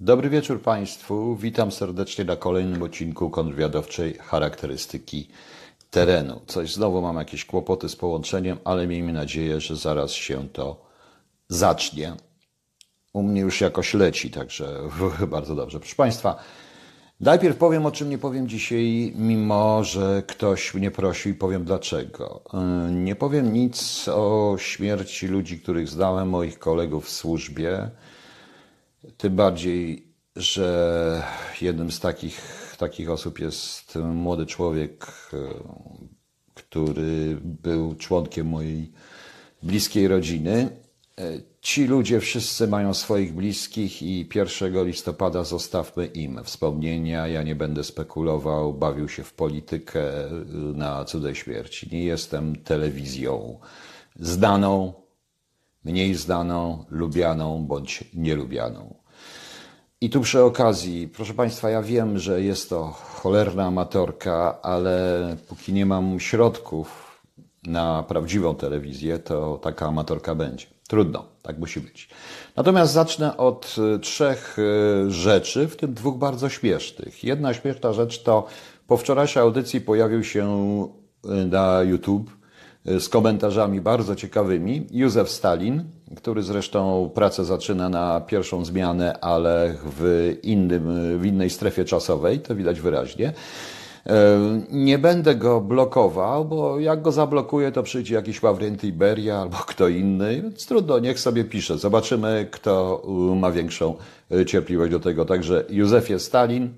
Dobry wieczór Państwu. Witam serdecznie na kolejnym odcinku kontrwywiadowczej charakterystyki terenu. Coś znowu mam jakieś kłopoty z połączeniem, ale miejmy nadzieję, że zaraz się to zacznie u mnie już jakoś leci, także bardzo dobrze. Proszę Państwa, najpierw powiem o czym nie powiem dzisiaj, mimo że ktoś mnie prosił i powiem dlaczego. E, nie powiem nic o śmierci ludzi, których znałem, moich kolegów w służbie. Tym bardziej, że jednym z takich, takich osób jest młody człowiek, e, który był członkiem mojej bliskiej rodziny E, ci ludzie wszyscy mają swoich bliskich i 1 listopada zostawmy im wspomnienia. Ja nie będę spekulował, bawił się w politykę e, na cudze śmierci. Nie jestem telewizją znaną, mniej znaną, lubianą bądź nielubianą. I tu przy okazji, proszę Państwa, ja wiem, że jest to cholerna amatorka, ale póki nie mam środków na prawdziwą telewizję, to taka amatorka będzie. Trudno, tak musi być. Natomiast zacznę od y, trzech y, rzeczy, w tym dwóch bardzo śmiesznych. Jedna śmieszna rzecz to po wczorajszej audycji pojawił się y, na YouTube z komentarzami bardzo ciekawymi Józef Stalin, który zresztą pracę zaczyna na pierwszą zmianę, ale w, innym, w innej strefie czasowej, to widać wyraźnie. E, nie będę go blokował, bo jak go zablokuję, to przyjdzie jakiś Ławrenty Iberia albo kto inny, więc trudno, niech sobie pisze. Zobaczymy, kto y, ma większą y, cierpliwość do tego. Także Józefie Stalin,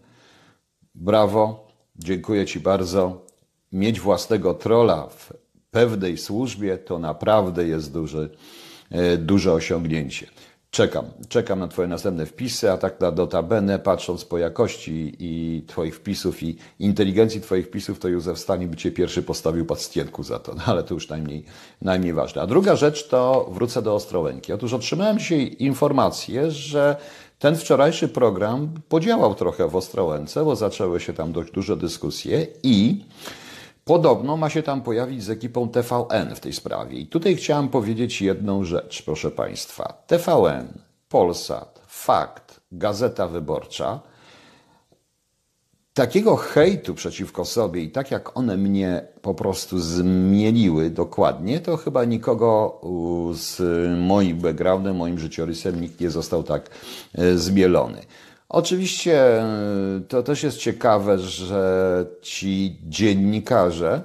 brawo, dziękuję Ci bardzo. Mieć własnego trola w pewnej służbie to naprawdę jest duży, y, duże osiągnięcie. Czekam, czekam na Twoje następne wpisy, a tak na notabene, patrząc po jakości i Twoich wpisów i inteligencji Twoich wpisów, to Józef Stalin by Cię pierwszy postawił pod stienku za to, no, ale to już najmniej, najmniej ważne. A druga rzecz to wrócę do Ostrołęki. Otóż otrzymałem dzisiaj informację, że ten wczorajszy program podziałał trochę w Ostrołęce, bo zaczęły się tam dość duże dyskusje i Podobno ma się tam pojawić z ekipą TVN w tej sprawie. I tutaj chciałem powiedzieć jedną rzecz, proszę Państwa. TVN, Polsat, Fakt, Gazeta Wyborcza takiego hejtu przeciwko sobie i tak jak one mnie po prostu zmieniły dokładnie, to chyba nikogo z moim backgroundem, moim życiorysem nikt nie został tak e, zmielony. Oczywiście e, to też jest ciekawe, że ci dziennikarze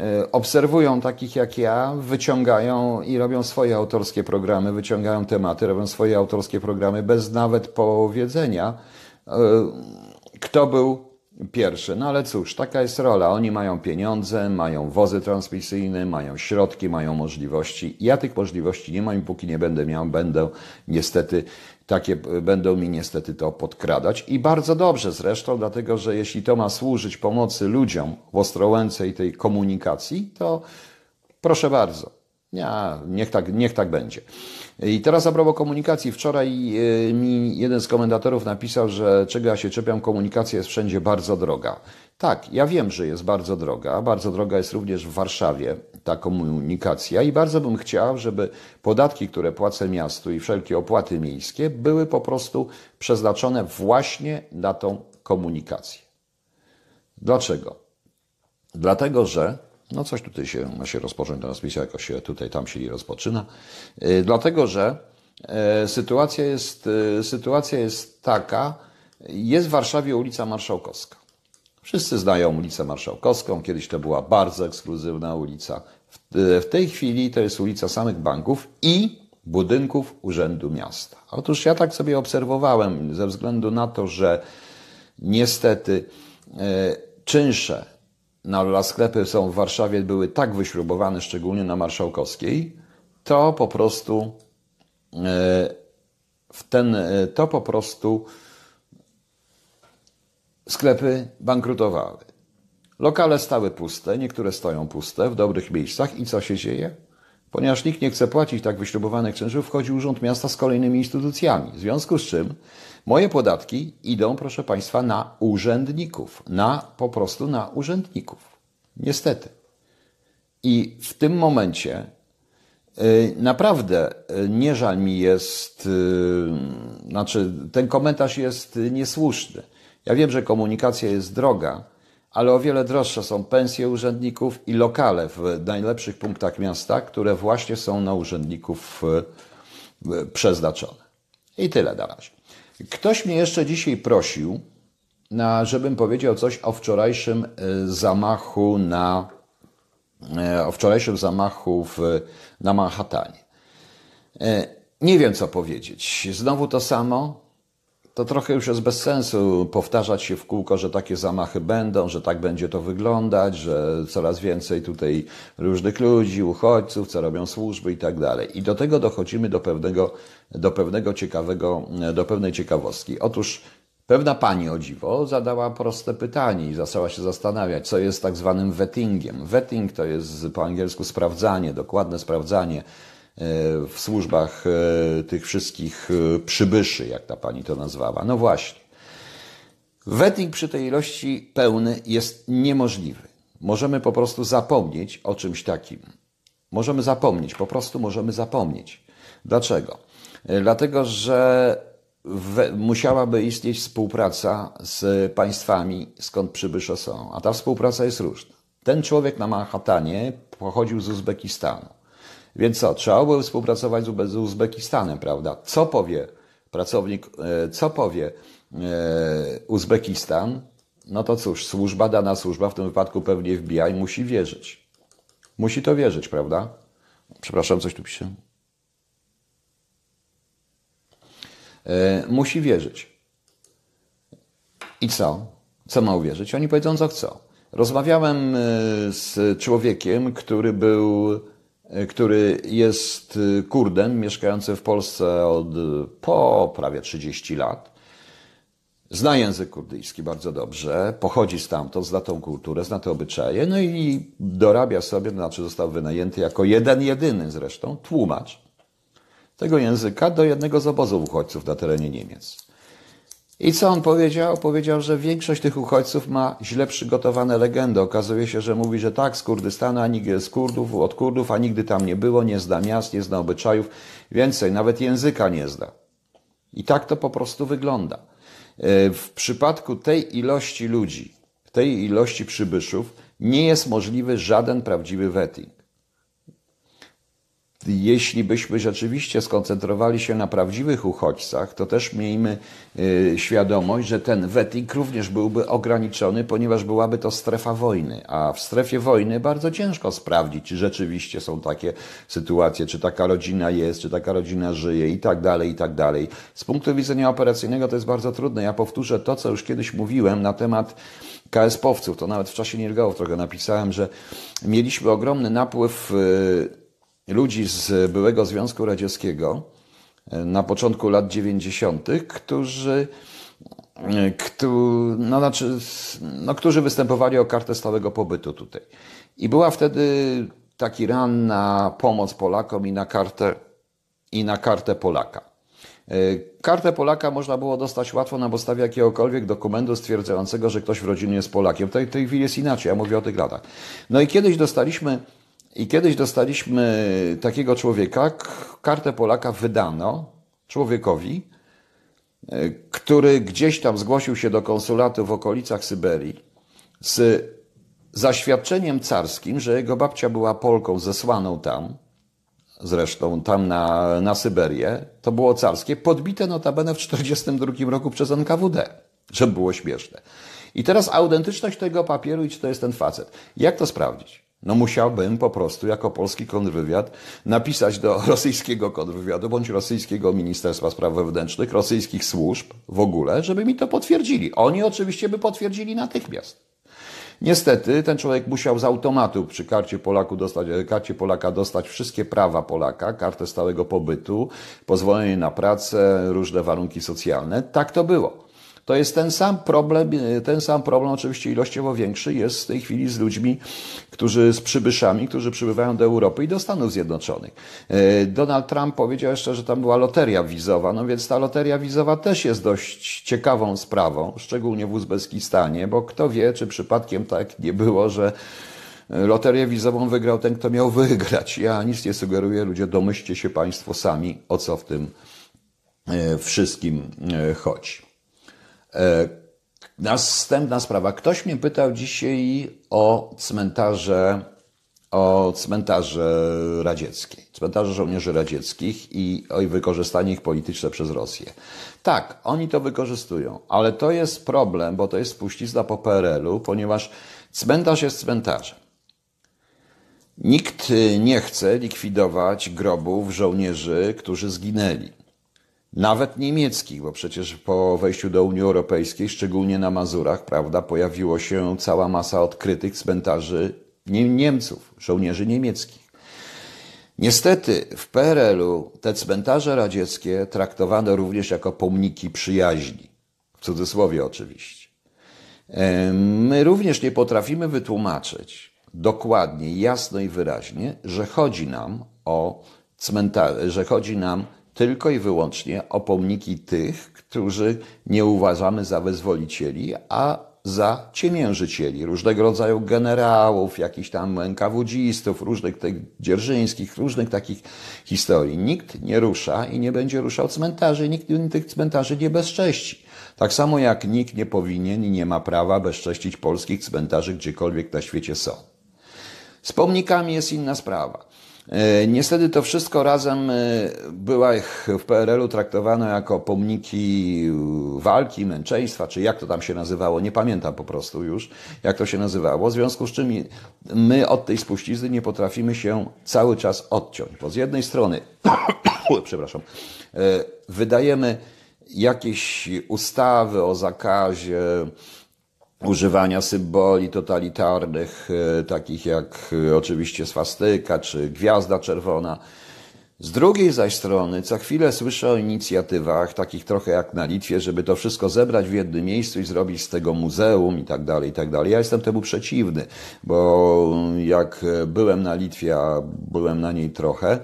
e, obserwują takich jak ja, wyciągają i robią swoje autorskie programy, wyciągają tematy, robią swoje autorskie programy bez nawet powiedzenia, e, kto był pierwszy. No ale cóż, taka jest rola. Oni mają pieniądze, mają wozy transmisyjne, mają środki, mają możliwości. Ja tych możliwości nie mam i póki nie będę miał, będę niestety takie będą mi niestety to podkradać. I bardzo dobrze zresztą, dlatego że jeśli to ma służyć pomocy ludziom w Ostrołęce i tej komunikacji, to proszę bardzo. Ja, niech, tak, niech tak będzie. I teraz a propos komunikacji. Wczoraj e, mi jeden z komentatorów napisał, że czego ja się czepiam, komunikacja jest wszędzie bardzo droga. Tak, ja wiem, że jest bardzo droga. Bardzo droga jest również w Warszawie ta komunikacja i bardzo bym chciał, żeby podatki, które płacę miastu i wszelkie opłaty miejskie były po prostu przeznaczone właśnie na tą komunikację. Dlaczego? Dlatego, że no coś tutaj się ma się rozpocząć transmisja, jakoś się tutaj tam się i rozpoczyna. E, dlatego, że e, sytuacja jest, e, sytuacja jest taka, jest w Warszawie ulica Marszałkowska. Wszyscy znają ulicę Marszałkowską, kiedyś to była bardzo ekskluzywna ulica. E, w, tej chwili to jest ulica samych banków i budynków Urzędu Miasta. Otóż ja tak sobie obserwowałem, ze względu na to, że niestety e, czynsze na, dla sklepy są w Warszawie były tak wyśrubowane, szczególnie na Marszałkowskiej, to po prostu e, w ten, to po prostu Sklepy bankrutowały. Lokale stały puste, niektóre stoją puste w dobrych miejscach i co się dzieje? Ponieważ nikt nie chce płacić tak wyśrubowanych czynszów, wchodzi Urząd Miasta z kolejnymi instytucjami. W związku z czym moje podatki idą, proszę Państwa, na urzędników. Na, po prostu na urzędników. Niestety. I w tym momencie y, Naprawdę y, nie żal mi jest, y, znaczy ten komentarz jest niesłuszny. Ja wiem, że komunikacja jest droga, ale o wiele droższe są pensje urzędników i lokale w najlepszych punktach miasta, które właśnie są na urzędników e, e, przeznaczone. I tyle na razie. Ktoś mnie jeszcze dzisiaj prosił, na, żebym powiedział coś o wczorajszym e, zamachu na o wczorajszym zamachu w, na Manhattanie. Nie wiem, co powiedzieć. Znowu to samo to trochę już jest bez sensu powtarzać się w kółko, że takie zamachy będą, że tak będzie to wyglądać, że coraz więcej tutaj różnych ludzi, uchodźców, co robią służby i tak dalej. I do tego dochodzimy do pewnego, do pewnego ciekawego, do pewnej ciekawostki. Otóż pewna pani o dziwo zadała proste pytanie i zaczęła się zastanawiać, co jest tak zwanym vettingiem. Vetting to jest po angielsku sprawdzanie, dokładne sprawdzanie E, w służbach e, tych wszystkich e, przybyszy, jak ta pani to nazwała. No właśnie. Wetting przy tej ilości pełny jest niemożliwy. Możemy po prostu zapomnieć o czymś takim. Możemy zapomnieć, po prostu możemy zapomnieć. Dlaczego? Dlatego, że we, musiałaby istnieć współpraca z państwami, skąd przybysze są, a ta współpraca jest różna. Ten człowiek na Manhattanie pochodził z Uzbekistanu. Więc co, trzeba było współpracować z Uzbekistanem, prawda? Co powie pracownik, e, co powie e, Uzbekistan? No to cóż, służba, dana służba, w tym wypadku pewnie FBI, musi wierzyć. Musi to wierzyć, prawda? Przepraszam, coś tu pisze. E, musi wierzyć. I co? Co ma uwierzyć? Oni powiedzą, co chcą. Rozmawiałem z człowiekiem, który był E, który jest e, Kurdem mieszkający w Polsce od e, po prawie 30 lat. Zna język kurdyjski bardzo dobrze, pochodzi stamtąd, zna tą kulturę, zna te obyczaje, no i dorabia sobie, to znaczy został wynajęty jako jeden, jedyny zresztą, tłumacz tego języka do jednego z obozów uchodźców na terenie Niemiec. I co on powiedział? Powiedział, że większość tych uchodźców ma źle przygotowane legendy. Okazuje się, że mówi, że tak, z Kurdystanu, a nigdy z Kurdów, od Kurdów, a nigdy tam nie było, nie zna miast, nie zna obyczajów, więcej, nawet języka nie zna. I tak to po prostu wygląda. E, w przypadku tej ilości ludzi, tej ilości przybyszów, nie jest możliwy żaden prawdziwy vetting jeśli byśmy rzeczywiście skoncentrowali się na prawdziwych uchodźcach, to też miejmy e, świadomość, że ten wetting również byłby ograniczony, ponieważ byłaby to strefa wojny, a w strefie wojny bardzo ciężko sprawdzić, czy rzeczywiście są takie sytuacje, czy taka rodzina jest, czy taka rodzina żyje i tak dalej, i tak dalej. Z punktu widzenia operacyjnego to jest bardzo trudne. Ja powtórzę to, co już kiedyś mówiłem na temat ks owców to nawet w czasie Niergałów trochę napisałem, że mieliśmy ogromny napływ e, ludzi z byłego Związku Radzieckiego e, na początku lat 90., którzy, e, któ, no znaczy, no, którzy występowali o kartę stałego pobytu tutaj. I była wtedy taki ran na pomoc Polakom i na kartę, i na kartę Polaka. E, kartę Polaka można było dostać łatwo na podstawie jakiegokolwiek dokumentu stwierdzającego, że ktoś w rodzinie jest Polakiem. W tej, tej chwili jest inaczej, ja mówię o tych latach. No i kiedyś dostaliśmy i kiedyś dostaliśmy takiego człowieka, kartę Polaka wydano człowiekowi, e, który gdzieś tam zgłosił się do konsulatu w okolicach Syberii z zaświadczeniem carskim, że jego babcia była Polką zesłaną tam, zresztą tam na, na Syberię, to było carskie, podbite notabene w 1942 roku przez NKWD, żeby było śmieszne. I teraz autentyczność tego papieru i czy to jest ten facet. Jak to sprawdzić? No musiałbym po prostu jako polski kontrwywiad napisać do rosyjskiego kontrwywiadu bądź rosyjskiego Ministerstwa Spraw Wewnętrznych, rosyjskich służb w ogóle, żeby mi to potwierdzili. Oni oczywiście by potwierdzili natychmiast. Niestety ten człowiek musiał z automatu przy karcie, Polaku dostać, e, karcie Polaka dostać wszystkie prawa Polaka, kartę stałego pobytu, pozwolenie na pracę, różne warunki socjalne. Tak to było. To jest ten sam problem, ten sam problem oczywiście ilościowo większy jest w tej chwili z ludźmi, którzy z przybyszami, którzy przybywają do Europy i do Stanów Zjednoczonych. E, Donald Trump powiedział jeszcze, że tam była loteria wizowa, no więc ta loteria wizowa też jest dość ciekawą sprawą, szczególnie w Uzbekistanie, bo kto wie, czy przypadkiem tak nie było, że Loterię wizową wygrał ten, kto miał wygrać. Ja nic nie sugeruję, ludzie, domyślcie się Państwo sami, o co w tym e, wszystkim e, chodzi. E, następna sprawa. Ktoś mnie pytał dzisiaj o cmentarze, o cmentarze radzieckie, cmentarze żołnierzy radzieckich i o wykorzystanie ich polityczne przez Rosję. Tak, oni to wykorzystują, ale to jest problem, bo to jest spuścizna po PRL-u, ponieważ cmentarz jest cmentarzem. Nikt nie chce likwidować grobów żołnierzy, którzy zginęli nawet niemieckich, bo przecież po wejściu do Unii Europejskiej, szczególnie na Mazurach, prawda, pojawiło się cała masa odkrytych cmentarzy Niemców, żołnierzy niemieckich. Niestety w PRL-u te cmentarze radzieckie traktowano również jako pomniki przyjaźni, w cudzysłowie oczywiście. My również nie potrafimy wytłumaczyć dokładnie, jasno i wyraźnie, że chodzi nam o cmentarze, że chodzi nam tylko i wyłącznie o pomniki tych, którzy nie uważamy za wezwolicieli, a za ciemiężycieli, różnego rodzaju generałów, jakichś tam NKWDzistów, różnych tych dzierżyńskich, różnych takich historii. Nikt nie rusza i nie będzie ruszał cmentarzy, nikt tych cmentarzy nie bezcześci. Tak samo jak nikt nie powinien i nie ma prawa bezcześcić polskich cmentarzy gdziekolwiek na świecie są. Z pomnikami jest inna sprawa. E, niestety to wszystko razem e, była w PRL-u traktowane jako pomniki e, walki, męczeństwa, czy jak to tam się nazywało, nie pamiętam po prostu już, jak to się nazywało, w związku z czym my od tej spuścizny nie potrafimy się cały czas odciąć, bo z jednej strony, przepraszam, wydajemy jakieś ustawy o zakazie, używania symboli totalitarnych, e, takich jak e, oczywiście swastyka czy gwiazda czerwona. Z drugiej zaś strony co chwilę słyszę o inicjatywach, takich trochę jak na Litwie, żeby to wszystko zebrać w jednym miejscu i zrobić z tego muzeum i tak dalej, i tak dalej. Ja jestem temu przeciwny, bo jak e, byłem na Litwie, a byłem na niej trochę,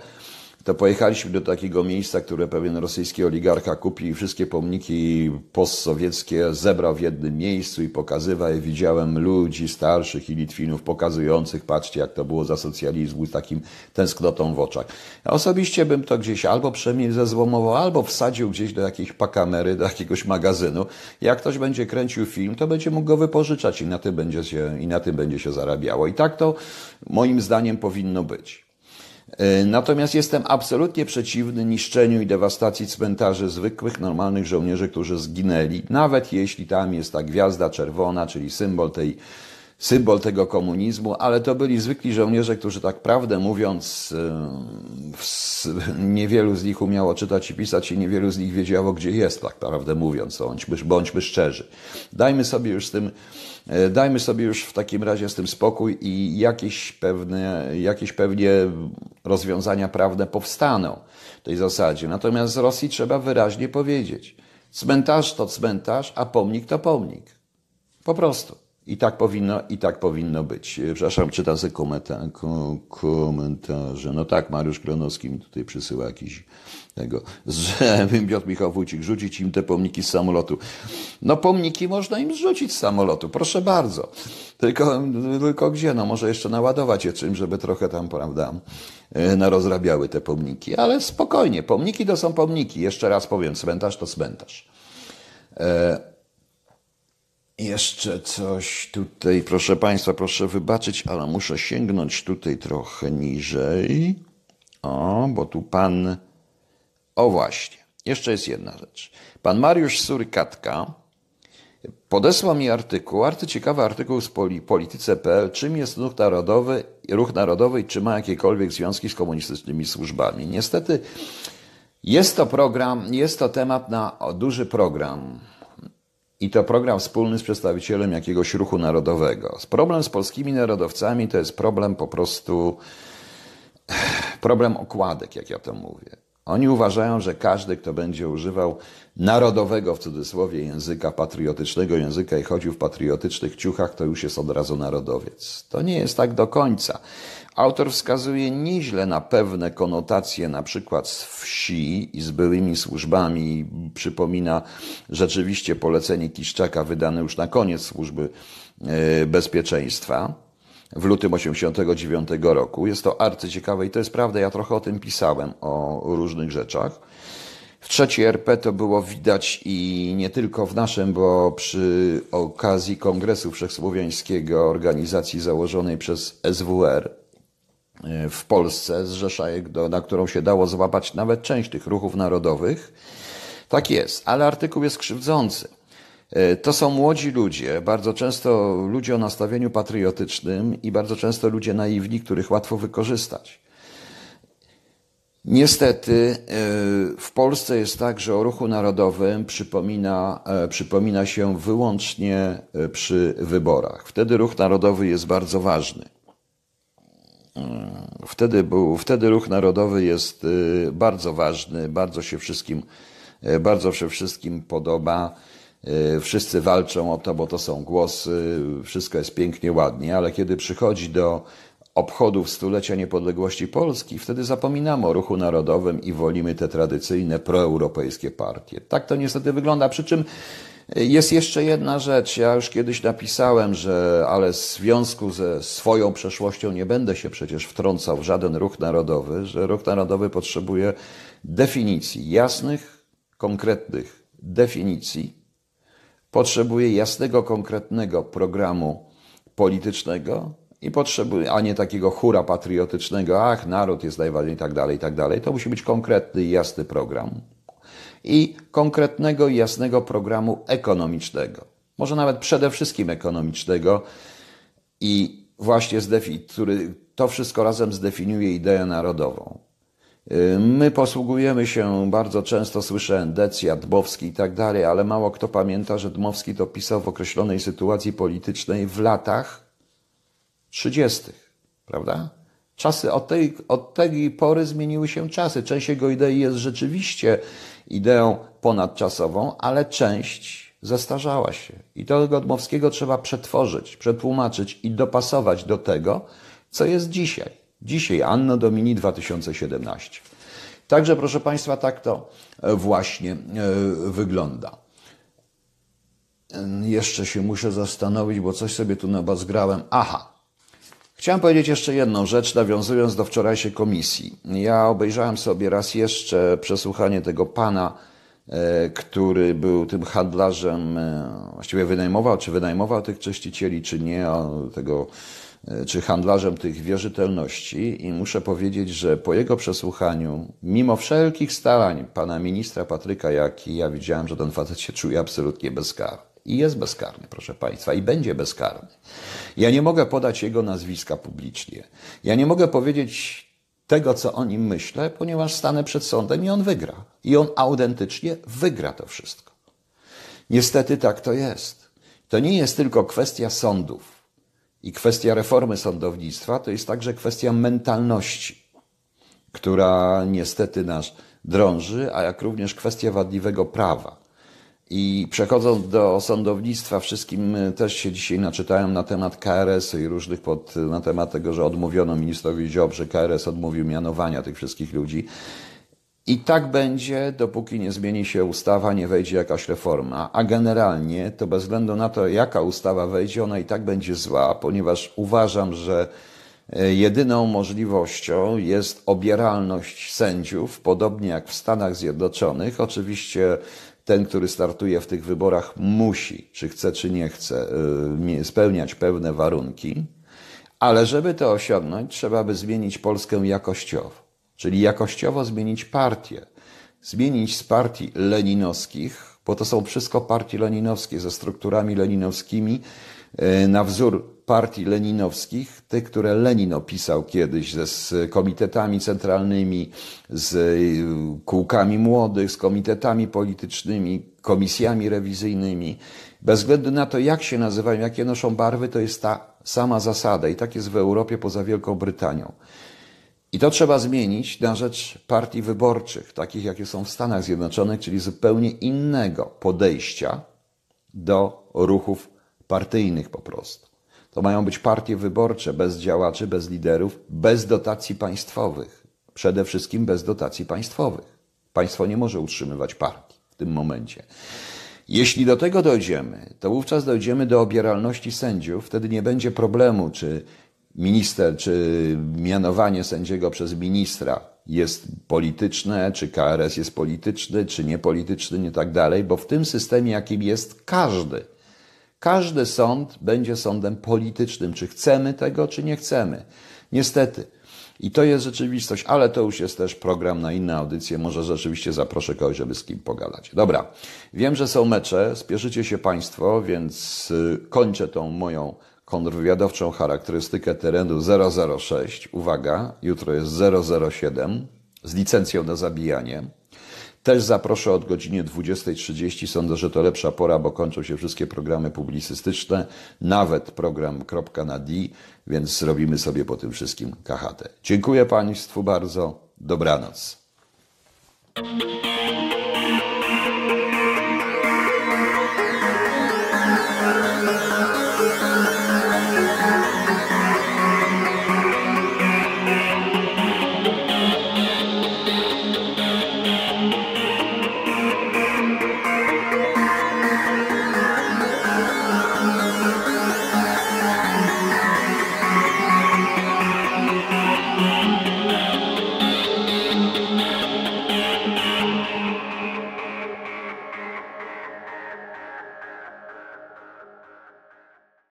to pojechaliśmy do takiego miejsca, które pewien rosyjski oligarcha kupił i wszystkie pomniki postsowieckie zebrał w jednym miejscu i pokazywał. I widziałem ludzi starszych i Litwinów pokazujących, patrzcie jak to było za socjalizmu, z takim tęsknotą w oczach. Ja osobiście bym to gdzieś albo ze zezłomował, albo wsadził gdzieś do jakiejś pakamery, do jakiegoś magazynu. Jak ktoś będzie kręcił film, to będzie mógł go wypożyczać i na tym będzie się, i na tym będzie się zarabiało. I tak to moim zdaniem powinno być. E, natomiast jestem absolutnie przeciwny niszczeniu i dewastacji cmentarzy zwykłych, normalnych żołnierzy, którzy zginęli, nawet jeśli tam jest ta gwiazda czerwona, czyli symbol tej symbol tego komunizmu, ale to byli zwykli żołnierze, którzy tak prawdę mówiąc, e, niewielu z nich umiało czytać i pisać i niewielu z nich wiedziało, gdzie jest, tak prawdę mówiąc, bądźmy, bądźmy szczerzy. Dajmy sobie już z tym, e, dajmy sobie już w takim razie z tym spokój i jakieś pewne, jakieś pewnie rozwiązania prawne powstaną w tej zasadzie. Natomiast z Rosji trzeba wyraźnie powiedzieć, cmentarz to cmentarz, a pomnik to pomnik. Po prostu. I tak powinno, i tak powinno być. E, przepraszam, czytam sobie komentarze. No tak, Mariusz Klonowski mi tutaj przysyła jakiś tego, żebym Piotr Michał Wójcik, rzucić im te pomniki z samolotu. No pomniki można im zrzucić z samolotu, proszę bardzo. Tylko, tylko gdzie? No może jeszcze naładować je czymś, żeby trochę tam, prawda, e, narozrabiały no te pomniki. Ale spokojnie, pomniki to są pomniki. Jeszcze raz powiem, cmentarz to cmentarz. E jeszcze coś tutaj, proszę Państwa, proszę wybaczyć, ale muszę sięgnąć tutaj trochę niżej. O, bo tu pan. O właśnie, jeszcze jest jedna rzecz. Pan Mariusz Surykatka podesłał mi artykuł, arty ciekawy artykuł z polityce.pl, czym jest ruch narodowy, ruch narodowy i czy ma jakiekolwiek związki z komunistycznymi służbami. Niestety jest to program, jest to temat na duży program i to program wspólny z przedstawicielem jakiegoś ruchu narodowego. Problem z polskimi narodowcami to jest problem po prostu problem okładek, jak ja to mówię. Oni uważają, że każdy, kto będzie używał narodowego w cudzysłowie języka, patriotycznego języka i chodził w patriotycznych ciuchach, to już jest od razu narodowiec. To nie jest tak do końca. Autor wskazuje nieźle na pewne konotacje, na przykład z wsi i z byłymi służbami. Przypomina rzeczywiście polecenie Kiszczaka wydane już na koniec służby e, bezpieczeństwa w lutym 89 roku. Jest to arcyciekawe i to jest prawda, ja trochę o tym pisałem, o różnych rzeczach. W trzeciej RP to było widać i nie tylko w naszym, bo przy okazji Kongresu Wszechsłowiańskiego, organizacji założonej przez SWR e, w Polsce, zrzesza, na którą się dało złapać nawet część tych ruchów narodowych. Tak jest, ale artykuł jest krzywdzący. E, to są młodzi ludzie, bardzo często ludzie o nastawieniu patriotycznym i bardzo często ludzie naiwni, których łatwo wykorzystać. Niestety e, w Polsce jest tak, że o ruchu narodowym przypomina, e, przypomina się wyłącznie przy wyborach. Wtedy ruch narodowy jest bardzo ważny. Wtedy, był, wtedy ruch narodowy jest bardzo ważny, bardzo się wszystkim, bardzo się wszystkim podoba. Y, wszyscy walczą o to, bo to są głosy, wszystko jest pięknie, ładnie, ale kiedy przychodzi do obchodów stulecia niepodległości Polski, wtedy zapominamy o ruchu narodowym i wolimy te tradycyjne proeuropejskie partie. Tak to niestety wygląda. Przy czym y, jest jeszcze jedna rzecz. Ja już kiedyś napisałem, że ale w związku ze swoją przeszłością nie będę się przecież wtrącał w żaden ruch narodowy, że ruch narodowy potrzebuje definicji, jasnych, konkretnych definicji potrzebuje jasnego, konkretnego programu politycznego i potrzebuje, a nie takiego hura patriotycznego, ach, naród jest najważniejszy i tak dalej, i tak dalej. To musi być konkretny i jasny program. I konkretnego i jasnego programu ekonomicznego. Może nawet przede wszystkim ekonomicznego i właśnie, który to wszystko razem zdefiniuje ideę narodową. My posługujemy się bardzo często, słyszę Endecja, Dmowski i tak dalej, ale mało kto pamięta, że Dmowski to pisał w określonej sytuacji politycznej w latach 30., prawda? Czasy od tej, od tej pory zmieniły się czasy. Część jego idei jest rzeczywiście ideą ponadczasową, ale część zestarzała się. I tego Dmowskiego trzeba przetworzyć, przetłumaczyć i dopasować do tego, co jest dzisiaj. Dzisiaj, Anno Domini 2017. Także, proszę Państwa, tak to e, właśnie e, wygląda. E, jeszcze się muszę zastanowić, bo coś sobie tu nabazgrałem. Aha, Chciałem powiedzieć jeszcze jedną rzecz, nawiązując do wczorajszej komisji. Ja obejrzałem sobie raz jeszcze przesłuchanie tego pana, który był tym handlarzem, właściwie wynajmował, czy wynajmował tych czyścicieli, czy nie, tego E, czy handlarzem tych wierzytelności i muszę powiedzieć, że po jego przesłuchaniu, mimo wszelkich starań pana ministra Patryka Jaki, ja widziałem, że ten facet się czuje absolutnie bezkarny. I jest bezkarny, proszę Państwa, i będzie bezkarny. Ja nie mogę podać jego nazwiska publicznie. Ja nie mogę powiedzieć tego, co o nim myślę, ponieważ stanę przed sądem i on wygra. I on autentycznie wygra to wszystko. Niestety tak to jest. To nie jest tylko kwestia sądów i kwestia reformy sądownictwa to jest także kwestia mentalności, która niestety nas drąży, a jak również kwestia wadliwego prawa. I przechodząc do sądownictwa, wszystkim e, też się dzisiaj naczytałem na temat KRS-u i różnych pod, na temat tego, że odmówiono ministrowi Ziobrze, KRS odmówił mianowania tych wszystkich ludzi. I tak będzie, dopóki nie zmieni się ustawa, nie wejdzie jakaś reforma. A generalnie, to bez względu na to, jaka ustawa wejdzie, ona i tak będzie zła, ponieważ uważam, że e, jedyną możliwością jest obieralność sędziów, podobnie jak w Stanach Zjednoczonych. Oczywiście ten, który startuje w tych wyborach, musi, czy chce, czy nie chce, e, spełniać pewne warunki. Ale żeby to osiągnąć, trzeba by zmienić Polskę jakościowo czyli jakościowo zmienić partię. Zmienić z partii leninowskich, bo to są wszystko partie leninowskie ze strukturami leninowskimi, e, na wzór partii leninowskich, tych, które Lenin opisał kiedyś, ze, z komitetami centralnymi, z e, kółkami młodych, z komitetami politycznymi, komisjami rewizyjnymi. Bez względu na to, jak się nazywają, jakie noszą barwy, to jest ta sama zasada i tak jest w Europie poza Wielką Brytanią. I to trzeba zmienić na rzecz partii wyborczych, takich jakie są w Stanach Zjednoczonych, czyli zupełnie innego podejścia do ruchów partyjnych po prostu. To mają być partie wyborcze bez działaczy, bez liderów, bez dotacji państwowych. Przede wszystkim bez dotacji państwowych. Państwo nie może utrzymywać partii w tym momencie. Jeśli do tego dojdziemy, to wówczas dojdziemy do obieralności sędziów, wtedy nie będzie problemu, czy minister czy mianowanie sędziego przez ministra jest polityczne, czy KRS jest polityczny, czy niepolityczny, nie tak dalej, bo w tym systemie, jakim jest każdy, każdy sąd będzie sądem politycznym, czy chcemy tego, czy nie chcemy. Niestety. I to jest rzeczywistość, ale to już jest też program na inne audycje. Może rzeczywiście zaproszę kogoś, żeby z kim pogadać. Dobra, wiem, że są mecze, spieszycie się Państwo, więc y, kończę tą moją kontrwywiadowczą charakterystykę terenu 006, uwaga, jutro jest 007, z licencją na zabijanie. Też zaproszę od godziny 20.30. Sądzę, że to lepsza pora, bo kończą się wszystkie programy publicystyczne, nawet program Kropka na D, więc zrobimy sobie po tym wszystkim KHT. Dziękuję Państwu bardzo. Dobranoc.